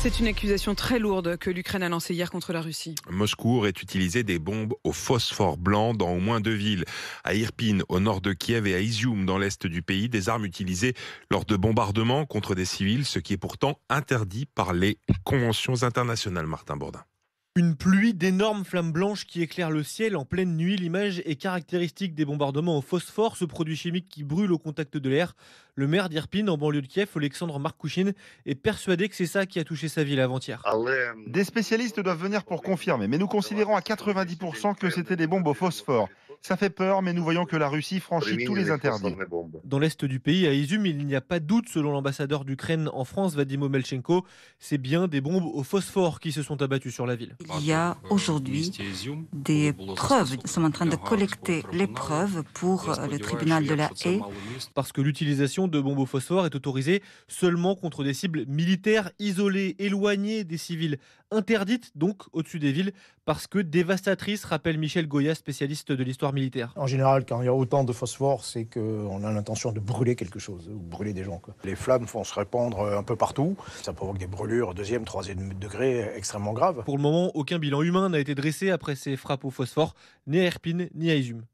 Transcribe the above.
C'est une accusation très lourde que l'Ukraine a lancée hier contre la Russie. Moscou aurait utilisé des bombes au phosphore blanc dans au moins deux villes, à Irpine au nord de Kiev et à Izium dans l'est du pays, des armes utilisées lors de bombardements contre des civils, ce qui est pourtant interdit par les conventions internationales, Martin Bourdin. Une pluie d'énormes flammes blanches qui éclairent le ciel en pleine nuit. L'image est caractéristique des bombardements au phosphore, ce produit chimique qui brûle au contact de l'air. Le maire d'Irpine, en banlieue de Kiev, Alexandre Markouchine, est persuadé que c'est ça qui a touché sa ville avant-hier. Des spécialistes doivent venir pour confirmer, mais nous considérons à 90% que c'était des bombes au phosphore. Ça fait peur, mais nous voyons que la Russie franchit tous les interdits. Dans l'est du pays, à Izum, il n'y a pas de doute, selon l'ambassadeur d'Ukraine en France, Vadim Melchenko, c'est bien des bombes au phosphore qui se sont abattues sur la ville. Il y a aujourd'hui des preuves. Nous sommes en train de collecter les preuves pour euh, le tribunal de la Haye. Parce que l'utilisation de bombes au phosphore est autorisée seulement contre des cibles militaires isolées, éloignées des civils, interdites donc au-dessus des villes parce que dévastatrices, rappelle Michel Goya, spécialiste de l'histoire militaire En général, quand il y a autant de phosphore, c'est qu'on a l'intention de brûler quelque chose, ou brûler des gens. Les flammes font se répandre un peu partout. Ça provoque des brûlures deuxième, troisième degré extrêmement graves. Pour le moment, aucun bilan humain n'a été dressé après ces frappes au phosphore, ni à Herpine, ni à Izum.